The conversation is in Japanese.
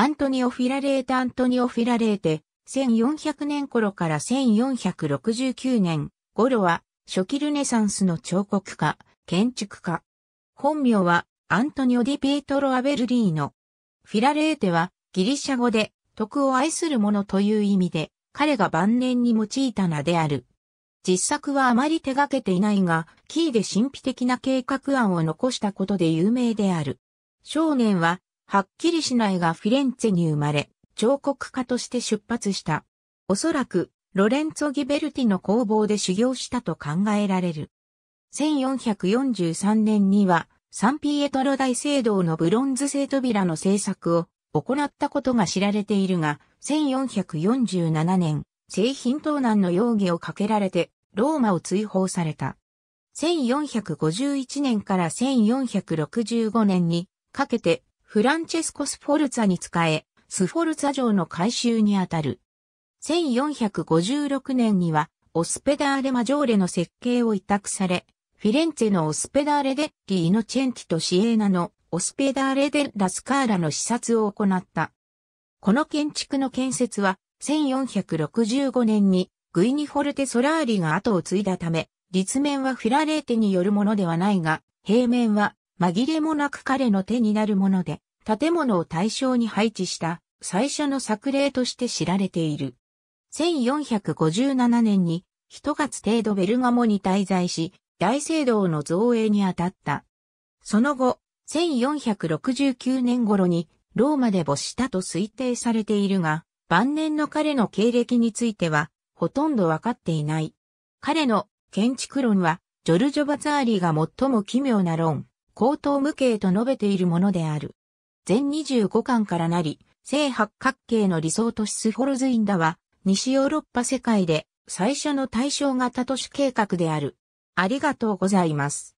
アントニオ・フィラレーテ・アントニオ・フィラレーテ、1400年頃から1469年頃は、初期ルネサンスの彫刻家、建築家。本名は、アントニオ・ディ・ピエトロ・アベルリーノ。フィラレーテは、ギリシャ語で、徳を愛する者という意味で、彼が晩年に用いた名である。実作はあまり手掛けていないが、キーで神秘的な計画案を残したことで有名である。少年ははっきりしないがフィレンツェに生まれ、彫刻家として出発した。おそらく、ロレンツォ・ギベルティの工房で修行したと考えられる。1443年には、サンピエトロ大聖堂のブロンズ製扉の制作を行ったことが知られているが、1447年、製品盗難の容疑をかけられて、ローマを追放された。1451年から1465年にかけて、フランチェスコ・スフォルツァに仕え、スフォルツァ城の改修にあたる。1456年には、オスペダーレ・マジョーレの設計を委託され、フィレンツェのオスペダーレ・デッリ・イノチェンティとシエーナのオスペダーレ・デラ・スカーラの視察を行った。この建築の建設は、1465年にグイニフォルテ・ソラーリが後を継いだため、立面はフィラレーテによるものではないが、平面は紛れもなく彼の手になるもので、建物を対象に配置した最初の作例として知られている。1457年に一月程度ベルガモに滞在し、大聖堂の造営に当たった。その後、1469年頃にローマで没したと推定されているが、晩年の彼の経歴については、ほとんどわかっていない。彼の建築論は、ジョルジョ・バツァーリが最も奇妙な論高等無形と述べているものである。全25巻からなり、正八角形の理想都市スフォルズインダは、西ヨーロッパ世界で最初の対象型都市計画である。ありがとうございます。